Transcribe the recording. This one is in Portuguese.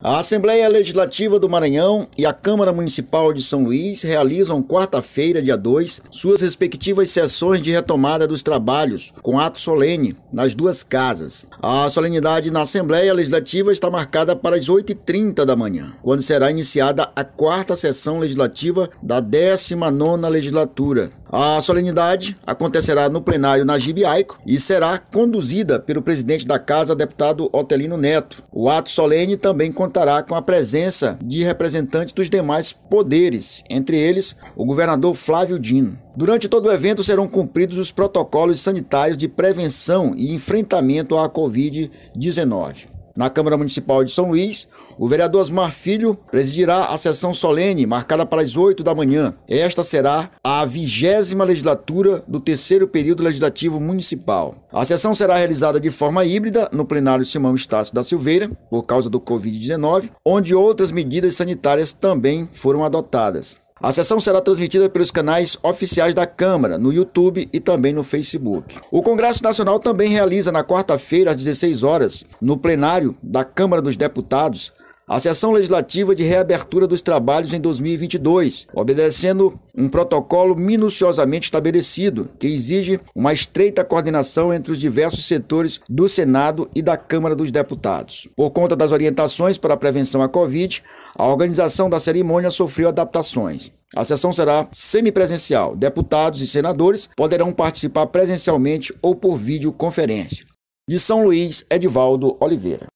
A Assembleia Legislativa do Maranhão e a Câmara Municipal de São Luís realizam quarta-feira, dia 2, suas respectivas sessões de retomada dos trabalhos, com ato solene, nas duas casas. A solenidade na Assembleia Legislativa está marcada para as 8h30 da manhã, quando será iniciada a quarta sessão legislativa da 19 nona Legislatura. A solenidade acontecerá no plenário na Aico e será conduzida pelo presidente da Casa, deputado Otelino Neto. O ato solene também contará com a presença de representantes dos demais poderes, entre eles o governador Flávio Dino. Durante todo o evento serão cumpridos os protocolos sanitários de prevenção e enfrentamento à Covid-19. Na Câmara Municipal de São Luís, o vereador Osmar Filho presidirá a sessão solene, marcada para as 8 da manhã. Esta será a vigésima legislatura do terceiro período legislativo municipal. A sessão será realizada de forma híbrida no plenário Simão Estácio da Silveira, por causa do Covid-19, onde outras medidas sanitárias também foram adotadas. A sessão será transmitida pelos canais oficiais da Câmara, no YouTube e também no Facebook. O Congresso Nacional também realiza na quarta-feira, às 16 horas, no plenário da Câmara dos Deputados, a sessão legislativa de reabertura dos trabalhos em 2022, obedecendo um protocolo minuciosamente estabelecido, que exige uma estreita coordenação entre os diversos setores do Senado e da Câmara dos Deputados. Por conta das orientações para a prevenção à Covid, a organização da cerimônia sofreu adaptações. A sessão será semipresencial. Deputados e senadores poderão participar presencialmente ou por videoconferência. De São Luís, Edivaldo Oliveira.